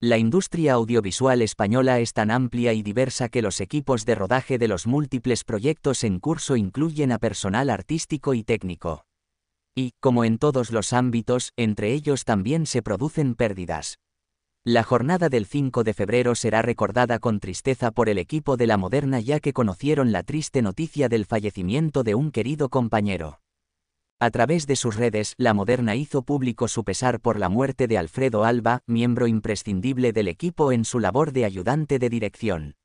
La industria audiovisual española es tan amplia y diversa que los equipos de rodaje de los múltiples proyectos en curso incluyen a personal artístico y técnico. Y, como en todos los ámbitos, entre ellos también se producen pérdidas. La jornada del 5 de febrero será recordada con tristeza por el equipo de La Moderna ya que conocieron la triste noticia del fallecimiento de un querido compañero. A través de sus redes, La Moderna hizo público su pesar por la muerte de Alfredo Alba, miembro imprescindible del equipo en su labor de ayudante de dirección.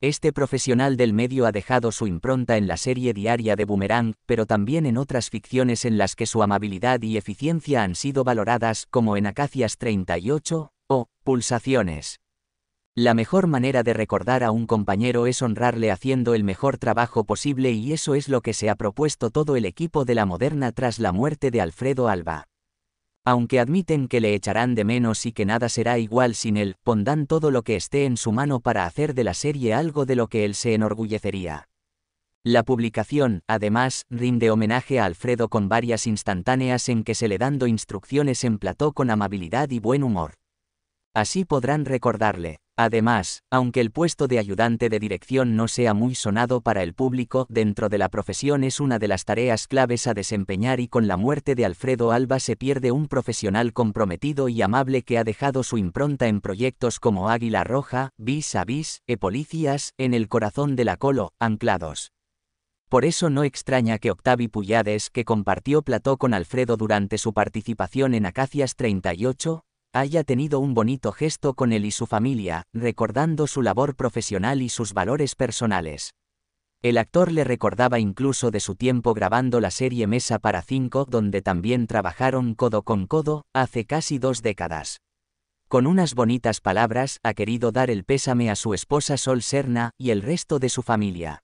Este profesional del medio ha dejado su impronta en la serie diaria de Boomerang, pero también en otras ficciones en las que su amabilidad y eficiencia han sido valoradas, como en Acacias 38 o Pulsaciones. La mejor manera de recordar a un compañero es honrarle haciendo el mejor trabajo posible y eso es lo que se ha propuesto todo el equipo de la Moderna tras la muerte de Alfredo Alba. Aunque admiten que le echarán de menos y que nada será igual sin él, pondrán todo lo que esté en su mano para hacer de la serie algo de lo que él se enorgullecería. La publicación, además, rinde homenaje a Alfredo con varias instantáneas en que se le dando instrucciones en plató con amabilidad y buen humor. Así podrán recordarle. Además, aunque el puesto de ayudante de dirección no sea muy sonado para el público, dentro de la profesión es una de las tareas claves a desempeñar y con la muerte de Alfredo Alba se pierde un profesional comprometido y amable que ha dejado su impronta en proyectos como Águila Roja, Vis a Vis, E-Policías, En el corazón de la Colo, Anclados. Por eso no extraña que Octavi Puyades, que compartió plató con Alfredo durante su participación en Acacias 38, haya tenido un bonito gesto con él y su familia, recordando su labor profesional y sus valores personales. El actor le recordaba incluso de su tiempo grabando la serie Mesa para 5, donde también trabajaron codo con codo, hace casi dos décadas. Con unas bonitas palabras ha querido dar el pésame a su esposa Sol Serna y el resto de su familia.